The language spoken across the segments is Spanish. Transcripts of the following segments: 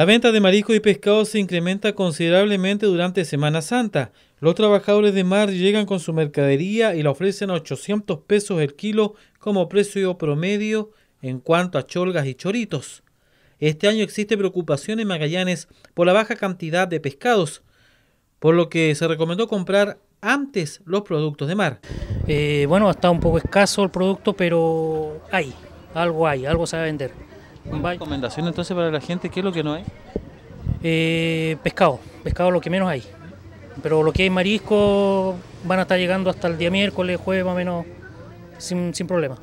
La venta de marisco y pescado se incrementa considerablemente durante Semana Santa. Los trabajadores de mar llegan con su mercadería y la ofrecen a 800 pesos el kilo como precio promedio en cuanto a cholgas y choritos. Este año existe preocupación en Magallanes por la baja cantidad de pescados, por lo que se recomendó comprar antes los productos de mar. Eh, bueno, está un poco escaso el producto, pero hay, algo hay, algo se va a vender. Una recomendación entonces para la gente, ¿qué es lo que no hay? Eh, pescado, pescado lo que menos hay. Pero lo que hay marisco van a estar llegando hasta el día miércoles, jueves más o menos, sin, problema.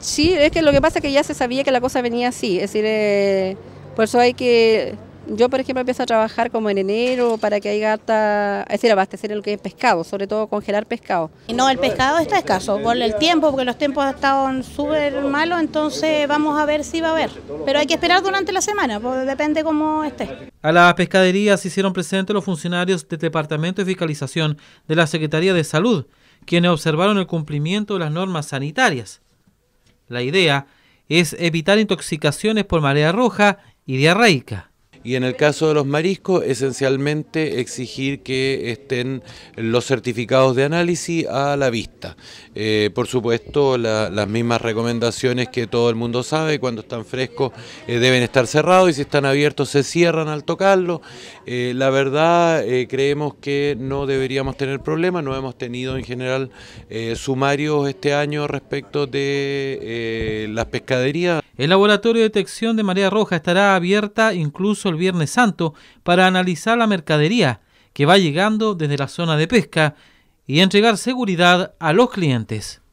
Sí, es que lo que pasa es que ya se sabía que la cosa venía así, es decir, eh, por eso hay que yo, por ejemplo, empiezo a trabajar como en enero para que haya gata, es decir, abastecer lo que es pescado, sobre todo congelar pescado. Y No, el pescado está escaso por el tiempo, porque los tiempos han estado súper malos, entonces vamos a ver si va a haber. Pero hay que esperar durante la semana, porque depende cómo esté. A las pescaderías se hicieron presentes los funcionarios del Departamento de Fiscalización de la Secretaría de Salud, quienes observaron el cumplimiento de las normas sanitarias. La idea es evitar intoxicaciones por marea roja y diarraica y en el caso de los mariscos, esencialmente exigir que estén los certificados de análisis a la vista. Eh, por supuesto, las mismas recomendaciones que todo el mundo sabe, cuando están frescos eh, deben estar cerrados y si están abiertos se cierran al tocarlo. Eh, la verdad, creemos que no deberíamos tener problemas, no hemos tenido en general sumarios este año respecto de el laboratorio de detección de marea roja estará abierta incluso el Viernes Santo para analizar la mercadería que va llegando desde la zona de pesca y entregar seguridad a los clientes.